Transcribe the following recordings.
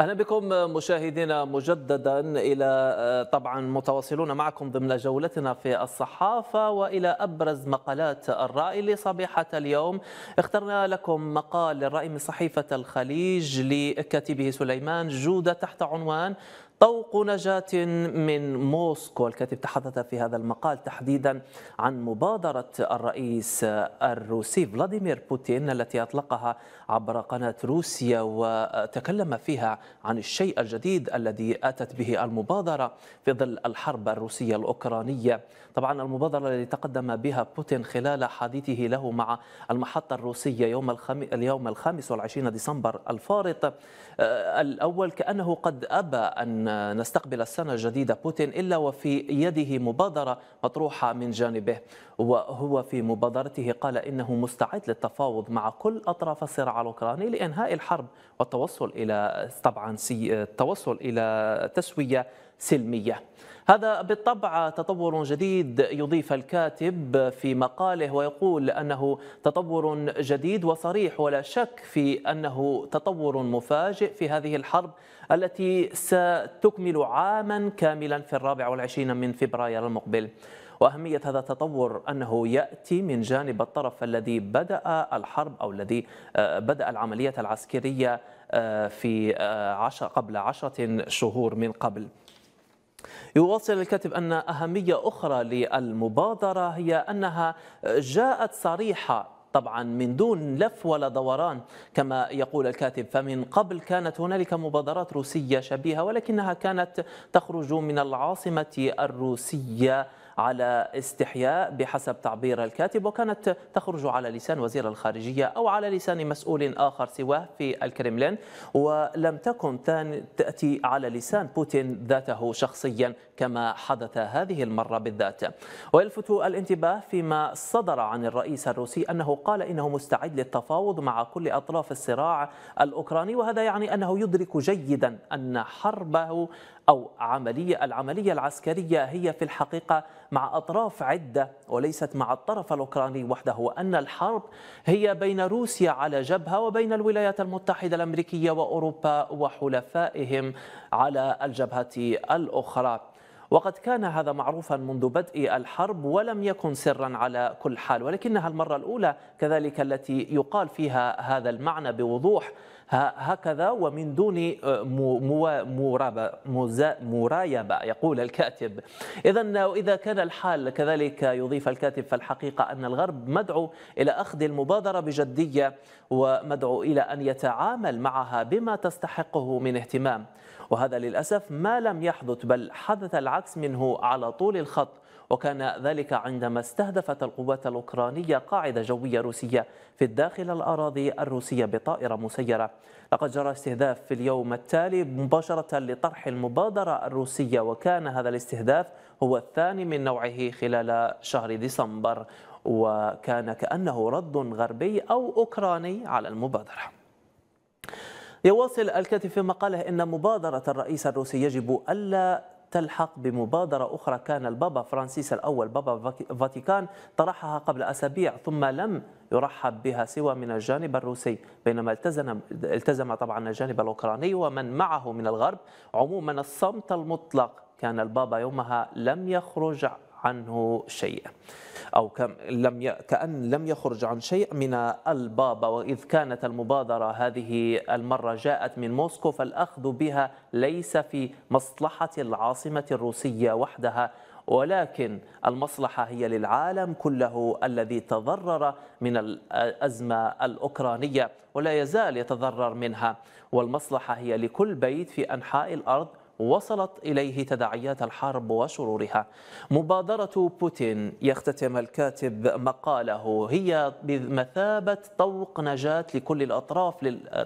اهلا بكم مشاهدينا مجددا الى آه، طبعا متواصلون معكم ضمن جولتنا في الصحافه والى ابرز مقالات الراي لصبيحه اليوم اخترنا لكم مقال للراي من صحيفه الخليج لكاتبه سليمان جوده تحت عنوان طوق نجاة من موسكو الكاتب تحدث في هذا المقال تحديدا عن مبادرة الرئيس الروسي فلاديمير بوتين التي أطلقها عبر قناة روسيا وتكلم فيها عن الشيء الجديد الذي أتت به المبادرة في ظل الحرب الروسية الأوكرانية طبعا المبادرة التي تقدم بها بوتين خلال حديثه له مع المحطة الروسية يوم الخم... اليوم الخامس والعشرين ديسمبر الفارط آه، الأول كأنه قد أبى أن نستقبل السنة الجديدة بوتين إلا وفي يده مبادرة مطروحة من جانبه وهو في مبادرته قال إنه مستعد للتفاوض مع كل أطراف الصراع الأوكراني لإنهاء الحرب والتوصل إلى طبعا التوصل إلى تسوية سلمية هذا بالطبع تطور جديد يضيف الكاتب في مقاله ويقول أنه تطور جديد وصريح ولا شك في أنه تطور مفاجئ في هذه الحرب التي ستكمل عاما كاملا في الرابع والعشرين من فبراير المقبل وأهمية هذا التطور أنه يأتي من جانب الطرف الذي بدأ الحرب أو الذي آه، بدأ العملية العسكرية آه، في آه، عشر قبل عشرة شهور من قبل يواصل الكاتب أن أهمية أخرى للمبادرة هي أنها جاءت صريحة طبعا من دون لف ولا دوران كما يقول الكاتب فمن قبل كانت هنالك مبادرات روسية شبيهة ولكنها كانت تخرج من العاصمة الروسية على استحياء بحسب تعبير الكاتب وكانت تخرج على لسان وزير الخارجية أو على لسان مسؤول آخر سواه في الكرملين ولم تكن تأتي على لسان بوتين ذاته شخصيا كما حدث هذه المرة بالذات ويلفت الانتباه فيما صدر عن الرئيس الروسي أنه قال إنه مستعد للتفاوض مع كل أطراف الصراع الأوكراني وهذا يعني أنه يدرك جيدا أن حربه أو عملية العملية العسكرية هي في الحقيقة مع أطراف عدة وليست مع الطرف الأوكراني وحده وأن الحرب هي بين روسيا على جبهة وبين الولايات المتحدة الأمريكية وأوروبا وحلفائهم على الجبهة الأخرى وقد كان هذا معروفا منذ بدء الحرب ولم يكن سرا على كل حال ولكنها المرة الأولى كذلك التي يقال فيها هذا المعنى بوضوح هكذا ومن دون آه، مرايبة يقول الكاتب إذا وإذا كان الحال كذلك يضيف الكاتب فالحقيقة أن الغرب مدعو إلى أخذ المبادرة بجدية ومدعو إلى أن يتعامل معها بما تستحقه من اهتمام وهذا للأسف ما لم يحدث بل حدث العكس منه على طول الخط وكان ذلك عندما استهدفت القوات الأوكرانية قاعدة جوية روسية في الداخل الأراضي الروسية بطائرة مسيرة لقد جرى استهداف في اليوم التالي مباشرة لطرح المبادرة الروسية وكان هذا الاستهداف هو الثاني من نوعه خلال شهر ديسمبر وكان كأنه رد غربي أو أوكراني على المبادرة يواصل الكاتب في مقاله إن مبادرة الرئيس الروسي يجب ألا تلحق بمبادرة أخرى كان البابا فرانسيس الأول بابا فاتيكان طرحها قبل أسابيع ثم لم يرحب بها سوى من الجانب الروسي بينما التزم التزم طبعا الجانب الأوكراني ومن معه من الغرب عموما الصمت المطلق كان البابا يومها لم يخرج عنه شيء أو كم لم ي... كأن لم يخرج عن شيء من البابا وإذ كانت المبادرة هذه المرة جاءت من موسكو فالأخذ بها ليس في مصلحة العاصمة الروسية وحدها ولكن المصلحة هي للعالم كله الذي تضرر من الأزمة الأوكرانية ولا يزال يتضرر منها والمصلحة هي لكل بيت في أنحاء الأرض وصلت إليه تداعيات الحرب وشرورها مبادرة بوتين يختتم الكاتب مقاله هي بمثابة طوق نجاة لكل الأطراف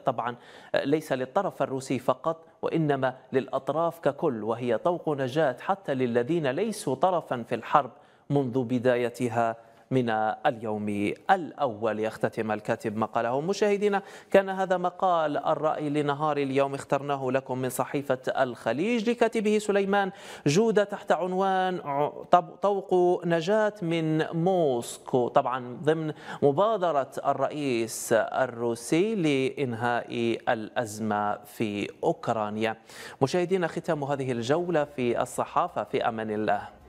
طبعا ليس للطرف الروسي فقط وإنما للأطراف ككل وهي طوق نجاة حتى للذين ليسوا طرفا في الحرب منذ بدايتها من اليوم الأول يختتم الكاتب مقاله مشاهدينا كان هذا مقال الرأي لنهار اليوم اخترناه لكم من صحيفة الخليج لكاتبه سليمان جودة تحت عنوان طوق نجاة من موسكو طبعا ضمن مبادرة الرئيس الروسي لإنهاء الأزمة في أوكرانيا مشاهدينا ختام هذه الجولة في الصحافة في أمان الله